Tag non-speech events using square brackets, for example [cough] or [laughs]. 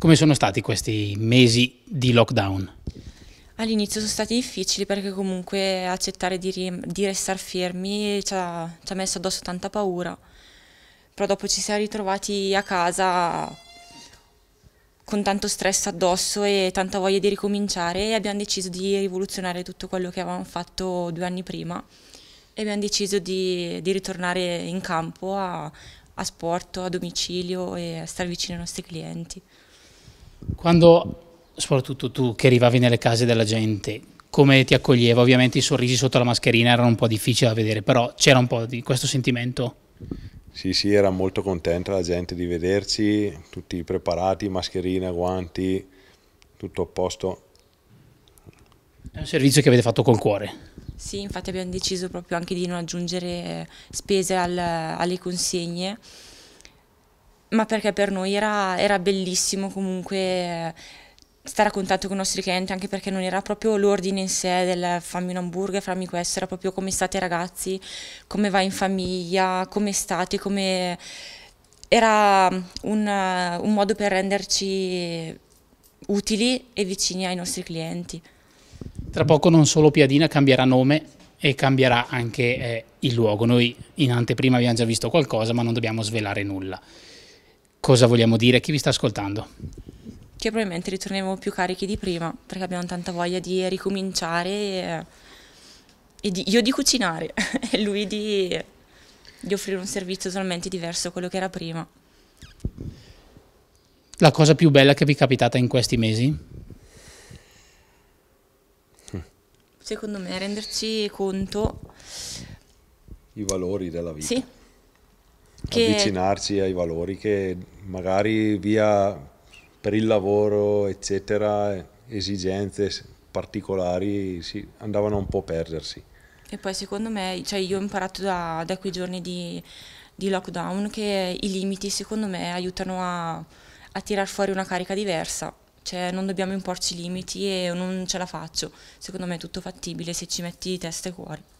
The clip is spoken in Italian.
Come sono stati questi mesi di lockdown? All'inizio sono stati difficili perché comunque accettare di, di restare fermi ci ha, ci ha messo addosso tanta paura, però dopo ci siamo ritrovati a casa con tanto stress addosso e tanta voglia di ricominciare e abbiamo deciso di rivoluzionare tutto quello che avevamo fatto due anni prima e abbiamo deciso di, di ritornare in campo a, a sport, a domicilio e a stare vicino ai nostri clienti. Quando, soprattutto tu che arrivavi nelle case della gente, come ti accoglieva? Ovviamente i sorrisi sotto la mascherina erano un po' difficili da vedere, però c'era un po' di questo sentimento? Sì, sì, era molto contenta la gente di vederci, tutti preparati, mascherine, guanti, tutto a posto. È un servizio che avete fatto col cuore. Sì, infatti abbiamo deciso proprio anche di non aggiungere eh, spese al, alle consegne ma perché per noi era, era bellissimo comunque eh, stare a contatto con i nostri clienti anche perché non era proprio l'ordine in sé del fammi un hamburger, fammi questo, era proprio come state ragazzi, come va in famiglia, come state, come... era un, eh, un modo per renderci utili e vicini ai nostri clienti. Tra poco non solo Piadina cambierà nome e cambierà anche eh, il luogo. Noi in anteprima abbiamo già visto qualcosa ma non dobbiamo svelare nulla cosa vogliamo dire a chi vi sta ascoltando? Che probabilmente ritorneremo più carichi di prima, perché abbiamo tanta voglia di ricominciare e, e di, io di cucinare [laughs] e lui di, di offrire un servizio totalmente diverso da quello che era prima. La cosa più bella che vi è capitata in questi mesi? Secondo me renderci conto... I valori della vita. Sì che... avvicinarsi ai valori che magari via per il lavoro, eccetera, esigenze particolari sì, andavano un po' a perdersi. E poi secondo me, cioè io ho imparato da, da quei giorni di, di, lockdown che i limiti secondo me aiutano a, a tirar fuori una carica diversa, cioè non dobbiamo imporci limiti e non ce la faccio, secondo me è tutto fattibile se ci metti testa e cuore.